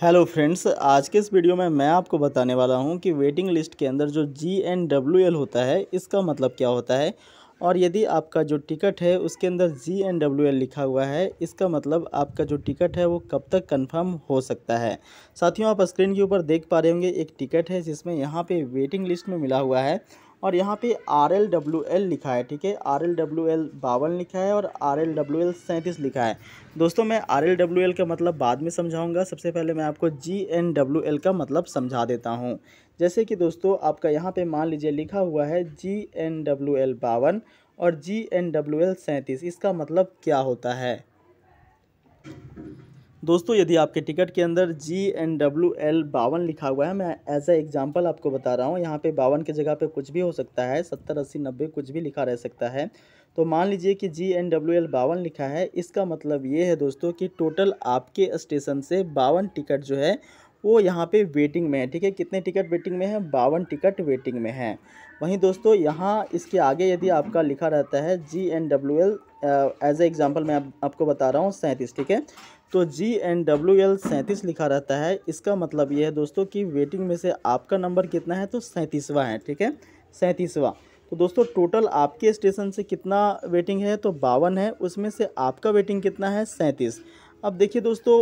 hello friends आज के इस वीडियो में मैं आपको बताने वाला हूं कि वेटिंग लिस्ट के अंदर जो जी एन डब्ल्यू एल होता है इसका मतलब क्या होता है और यदि आपका जो टिकट है उसके अंदर जी एन डब्ल्यू एल लिखा हुआ है इसका मतलब आपका जो टिकट है वो कब तक कंफर्म हो सकता है साथियों आप स्क्रीन के ऊपर देख पा रहे होंगे एक टिकट है जिसमें यहाँ पर वेटिंग लिस्ट में मिला हुआ है और यहाँ पे आर एल डब्ल्यू एल लिखा है ठीक है आर एल डब्ल्यू एल बावन लिखा है और आर एल डब्ल्यू एल सैंतीस लिखा है दोस्तों मैं आर एल डब्ल्यू एल का मतलब बाद में समझाऊंगा सबसे पहले मैं आपको जी एन डब्ल्यू एल का मतलब समझा देता हूँ जैसे कि दोस्तों आपका यहाँ पे मान लीजिए लिखा हुआ है जी एन डब्ल्यू एल बावन और जी एन डब्ल्यू एल सैंतीस इसका मतलब क्या होता है दोस्तों यदि आपके टिकट के अंदर जी एन डब्ल्यू एल बावन लिखा हुआ है मैं एज ए एग्जाम्पल आपको बता रहा हूँ यहाँ पे बावन के जगह पे कुछ भी हो सकता है सत्तर अस्सी नब्बे कुछ भी लिखा रह सकता है तो मान लीजिए कि जी एन डब्ल्यू एल बावन लिखा है इसका मतलब ये है दोस्तों कि टोटल आपके स्टेशन से बावन टिकट जो है वो यहाँ पे वेटिंग में है ठीक है कितने टिकट वेटिंग में है बावन टिकट वेटिंग में है वहीं दोस्तों यहाँ इसके आगे यदि आपका लिखा रहता है G N W L as a example मैं आप, आपको बता रहा हूँ सैंतीस ठीक है तो जी एन डब्ल्यू एल सैंतीस लिखा रहता है इसका मतलब ये है दोस्तों कि वेटिंग में से आपका नंबर कितना है तो सैंतीसवा है ठीक है सैंतीसवा तो दोस्तों टोटल आपके स्टेशन से कितना वेटिंग है तो बावन है उसमें से आपका वेटिंग कितना है सैंतीस अब देखिए दोस्तों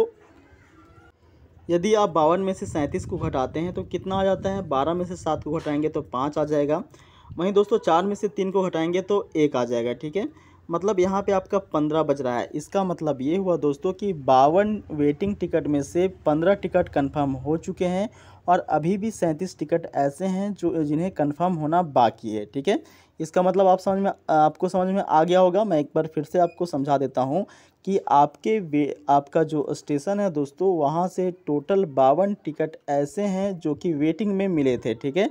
यदि आप बावन में से सैंतीस को घटाते हैं तो कितना आ जाता है बारह में से सात को घटाएंगे तो पाँच आ जाएगा वहीं दोस्तों चार में से तीन को घटाएंगे तो एक आ जाएगा ठीक है मतलब यहाँ पे आपका पंद्रह बज रहा है इसका मतलब ये हुआ दोस्तों कि बावन वेटिंग टिकट में से पंद्रह टिकट कंफर्म हो चुके हैं और अभी भी सैंतीस टिकट ऐसे हैं जो जिन्हें कंफर्म होना बाकी है ठीक है इसका मतलब आप समझ में आपको समझ में आ गया होगा मैं एक बार फिर से आपको समझा देता हूँ कि आपके वे आपका जो स्टेशन है दोस्तों वहाँ से टोटल बावन टिकट ऐसे हैं जो कि वेटिंग में मिले थे ठीक है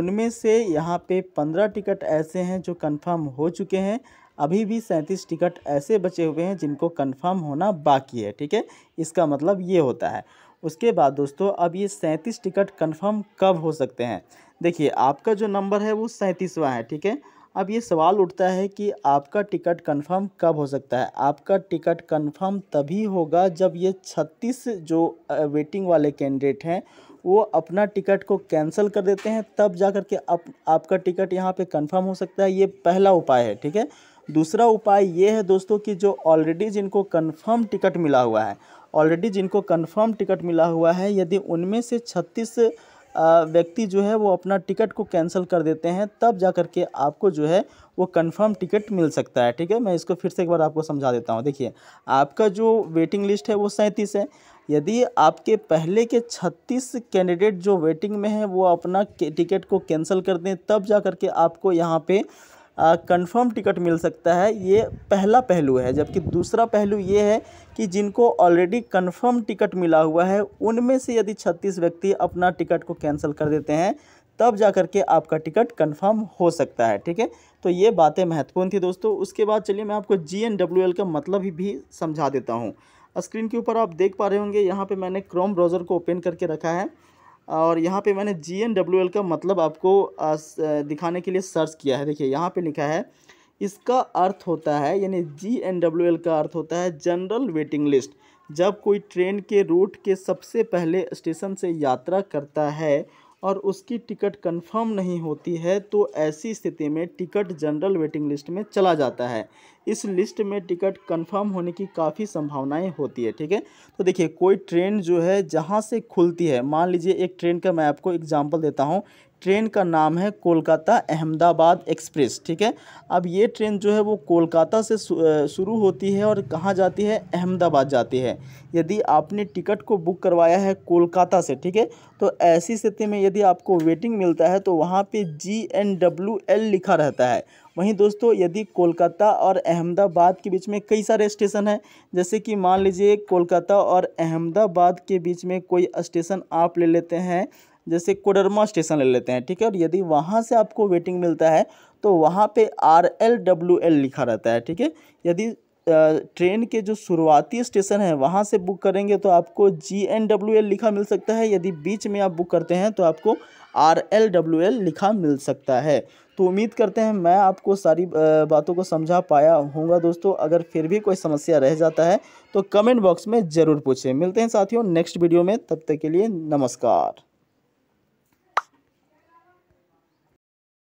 उनमें से यहाँ पे पंद्रह टिकट ऐसे हैं जो कंफर्म हो चुके हैं अभी भी सैंतीस टिकट ऐसे बचे हुए हैं जिनको कन्फर्म होना बाकी है ठीक है इसका मतलब ये होता है उसके बाद दोस्तों अब ये सैंतीस टिकट कन्फर्म कब हो सकते हैं देखिए आपका जो नंबर है वो सैंतीसवा है ठीक है अब ये सवाल उठता है कि आपका टिकट कंफर्म कब हो सकता है आपका टिकट कंफर्म तभी होगा जब ये छत्तीस जो वेटिंग वाले कैंडिडेट हैं वो अपना टिकट को कैंसिल कर देते हैं तब जा कर के अप, आपका टिकट यहाँ पे कंफर्म हो सकता है ये पहला उपाय है ठीक है दूसरा उपाय ये है दोस्तों कि जो ऑलरेडी जिनको कन्फर्म टिकट मिला हुआ है ऑलरेडी जिनको कन्फर्म टिकट मिला हुआ है यदि उनमें से छत्तीस व्यक्ति जो है वो अपना टिकट को कैंसिल कर देते हैं तब जा कर के आपको जो है वो कंफर्म टिकट मिल सकता है ठीक है मैं इसको फिर से एक बार आपको समझा देता हूँ देखिए आपका जो वेटिंग लिस्ट है वो सैंतीस है यदि आपके पहले के छत्तीस कैंडिडेट जो वेटिंग में हैं वो अपना टिकट को कैंसिल कर दें तब जा कर के आपको यहाँ पर कंफर्म टिकट मिल सकता है ये पहला पहलू है जबकि दूसरा पहलू ये है कि जिनको ऑलरेडी कंफर्म टिकट मिला हुआ है उनमें से यदि छत्तीस व्यक्ति अपना टिकट को कैंसिल कर देते हैं तब जा कर के आपका टिकट कंफर्म हो सकता है ठीक है तो ये बातें महत्वपूर्ण थी दोस्तों उसके बाद चलिए मैं आपको जी एन डब्ल्यू एल का मतलब ही भी समझा देता हूँ स्क्रीन के ऊपर आप देख पा रहे होंगे यहाँ पर मैंने क्रोम ब्राउज़र को ओपन करके रखा है और यहाँ पे मैंने जी एन डब्ल्यू एल का मतलब आपको दिखाने के लिए सर्च किया है देखिए यहाँ पे लिखा है इसका अर्थ होता है यानी जी एन डब्ल्यू एल का अर्थ होता है जनरल वेटिंग लिस्ट जब कोई ट्रेन के रूट के सबसे पहले स्टेशन से यात्रा करता है और उसकी टिकट कंफर्म नहीं होती है तो ऐसी स्थिति में टिकट जनरल वेटिंग लिस्ट में चला जाता है इस लिस्ट में टिकट कंफर्म होने की काफ़ी संभावनाएं होती है ठीक है तो देखिए कोई ट्रेन जो है जहाँ से खुलती है मान लीजिए एक ट्रेन का मैं आपको एग्जाम्पल देता हूँ ट्रेन का नाम है कोलकाता अहमदाबाद एक्सप्रेस ठीक है अब ये ट्रेन जो है वो कोलकाता से शुरू होती है और कहाँ जाती है अहमदाबाद जाती है यदि आपने टिकट को बुक करवाया है कोलकाता से ठीक है तो ऐसी स्थिति में यदि आपको वेटिंग मिलता है तो वहाँ पे जी एन डब्ल्यू एल लिखा रहता है वहीं दोस्तों यदि कोलकाता और अहमदाबाद के बीच में कई सारे स्टेशन हैं जैसे कि मान लीजिए कोलकाता और अहमदाबाद के बीच में कोई स्टेशन आप ले लेते हैं जैसे कोडरमा स्टेशन ले लेते हैं ठीक है और यदि वहाँ से आपको वेटिंग मिलता है तो वहाँ पे आर एल डब्ल्यू एल लिखा रहता है ठीक है यदि ट्रेन के जो शुरुआती स्टेशन है वहाँ से बुक करेंगे तो आपको जी एन डब्ल्यू एल लिखा मिल सकता है यदि बीच में आप बुक करते हैं तो आपको आर एल डब्ल्यू एल लिखा मिल सकता है तो उम्मीद करते हैं मैं आपको सारी बातों को समझा पाया हूँगा दोस्तों अगर फिर भी कोई समस्या रह जाता है तो कमेंट बॉक्स में ज़रूर पूछें मिलते हैं साथियों नेक्स्ट वीडियो में तब तक के लिए नमस्कार